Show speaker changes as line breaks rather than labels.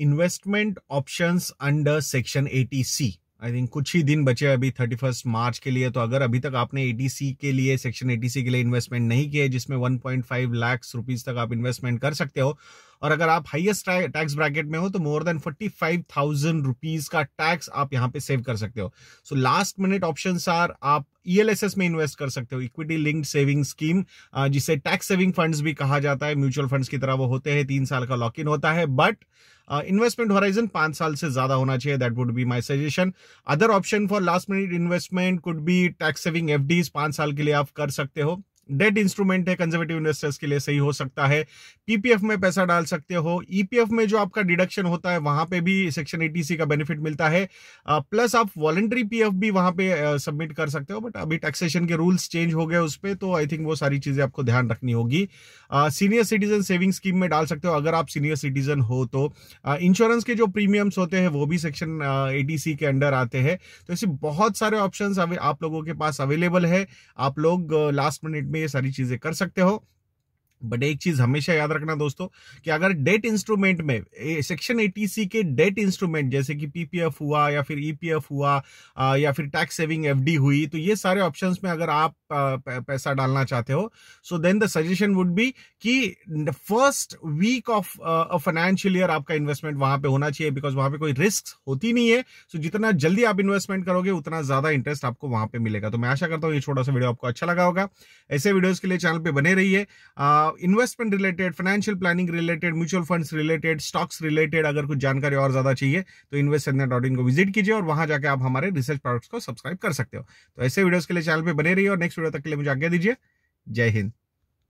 investment options under section eighty C I think कुछ ही दिन बचे अभी थर्टी फर्स्ट मार्च के लिए तो अगर अभी तक आपने एटीसी के लिए सेक्शन एटीसी के लिए इन्वेस्टमेंट नहीं किया है जिसमें फाइव लैक्स रुपीज तक आप इन्वेस्टमेंट कर सकते हो और अगर आप हाईएस्ट टैक्स ब्रैकेट में हो तो more than forty five thousand rupees का टैक्स आप यहाँ पे सेव कर सकते हो so last minute option are आप ईएलएसएस e में इन्वेस्ट कर सकते हो इक्विटी लिंक्ड सेविंग स्कीम जिसे टैक्स सेविंग फंड्स भी कहा जाता है म्यूचुअल फंड्स की तरह वो होते हैं तीन साल का लॉक इन होता है बट इन्वेस्टमेंट होराइजन पांच साल से ज्यादा होना चाहिए that would be my suggestion other option for last minute investment could be tax saving F पांच साल के लिए आप कर सकते हो डेट इंस्ट्रूमेंट है कंजर्वेटिव इन्वेस्टर्स के लिए सही हो सकता है पीपीएफ में पैसा डाल सकते हो ईपीएफ e में जो आपका डिडक्शन होता है वहां पे भी सेक्शन एटीसी का बेनिफिट मिलता है प्लस आप वॉलेंट्री पीएफ भी वहां पे सबमिट कर सकते हो बट अभी टैक्सेशन के रूल्स चेंज हो गए उस पर तो आई थिंक वो सारी चीजें आपको ध्यान रखनी होगी सीनियर सिटीजन सेविंग स्कीम में डाल सकते हो अगर आप सीनियर सिटीजन हो तो इंश्योरेंस के जो प्रीमियम्स होते हैं वो भी सेक्शन एटीसी के अंडर आते हैं तो ऐसे बहुत सारे ऑप्शन आप लोगों के पास अवेलेबल है आप लोग लास्ट मिनट में ये सारी चीजें कर सकते हो बट एक चीज हमेशा याद रखना दोस्तों कि अगर डेट इंस्ट्रूमेंट में सेक्शन एटीसी के डेट इंस्ट्रूमेंट जैसे कि पीपीएफ हुआ या फिर ईपीएफ e हुआ आ, या फिर टैक्स सेविंग एफडी हुई तो ये सारे ऑप्शंस में अगर आप आ, पैसा डालना चाहते हो so then the suggestion would be कि first week of financial year आपका इन्वेस्टमेंट वहां पे होना चाहिए बिकॉज वहां पे कोई रिस्क होती नहीं है सो so, जितना जल्दी आप इन्वेस्टमेंट करोगे उतना ज्यादा इंटरेस्ट आपको वहां पर मिलेगा तो मैं आशा करता हूँ ये छोटा सा वीडियो आपको अच्छा लगा होगा ऐसे वीडियोज के लिए चैनल पर बने रहिए investment related financial planning related mutual funds related stocks related अगर कुछ जानकारी और ज्यादा चाहिए तो इन्वेस्ट को विजिट कीजिए और वहां जाकर आप हमारे रिसर्च प्रोडक्ट्स को सब्सक्राइब कर सकते हो तो ऐसे वीडियोस के लिए चैनल पर बने रहिए और नेक्स्ट वीडियो तक के लिए मुझे आज्ञा दीजिए जय हिंद